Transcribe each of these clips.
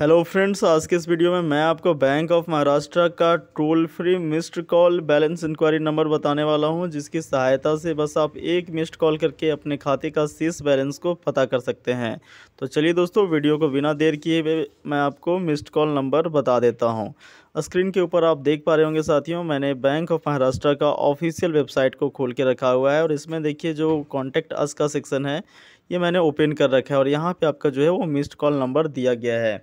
hello friends आज के इस वीडियो में मैं आपको बैंक ऑफ महाराष्ट्र का toll free missed call balance enquiry number बताने वाला हूं जिसकी सहायता से बस आप एक मिस्ड कॉल करके अपने खाते का शेष बैलेंस को पता कर सकते हैं तो चलिए दोस्तों वीडियो को बिना देर किए मैं आपको मिस्ड कॉल नंबर बता देता हूं स्क्रीन के ऊपर आप देख पा रहे होंगे साथियों मैंने बैंक ऑफ महाराष्ट्र का ऑफिशियल वेबसाइट को खोल के रखा हुआ है और इसमें देखिए जो कॉन्टैक्ट अस का सेक्शन है ये मैंने ओपन कर रखा है और यहाँ पे आपका जो है वो मिस्ड कॉल नंबर दिया गया है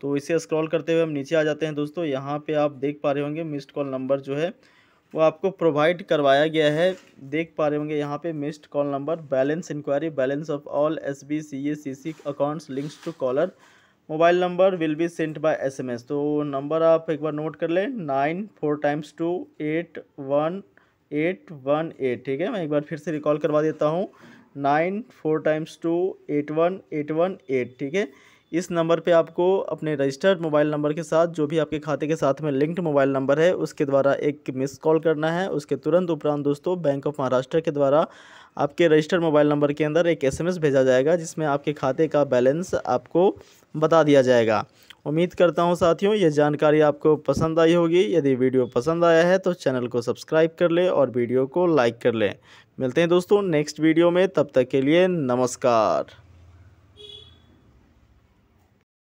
तो इसे स्क्रॉल करते हुए हम नीचे आ जाते हैं दोस्तों यहाँ पर आप देख पा रहे होंगे मिस्ड कॉल नंबर जो है वो आपको प्रोवाइड करवाया गया है देख पा रहे होंगे यहाँ पे missed call number balance enquiry balance of all S B C A C C accounts links to caller mobile number will be sent by SMS तो नंबर आप एक बार नोट कर लें nine four times two eight one eight one eight ठीक है मैं एक बार फिर से रिकॉल करवा देता हूँ nine four times two eight one eight one eight ठीक है इस नंबर पे आपको अपने रजिस्टर्ड मोबाइल नंबर के साथ जो भी आपके खाते के साथ में लिंक्ड मोबाइल नंबर है उसके द्वारा एक मिस कॉल करना है उसके तुरंत उपरांत दोस्तों बैंक ऑफ महाराष्ट्र के द्वारा आपके रजिस्टर्ड मोबाइल नंबर के अंदर एक एसएमएस भेजा जाएगा जिसमें आपके खाते का बैलेंस आपको बता दिया जाएगा उम्मीद करता हूँ साथियों ये जानकारी आपको पसंद आई होगी यदि वीडियो पसंद आया है तो चैनल को सब्सक्राइब कर लें और वीडियो को लाइक कर लें मिलते हैं दोस्तों नेक्स्ट वीडियो में तब तक के लिए नमस्कार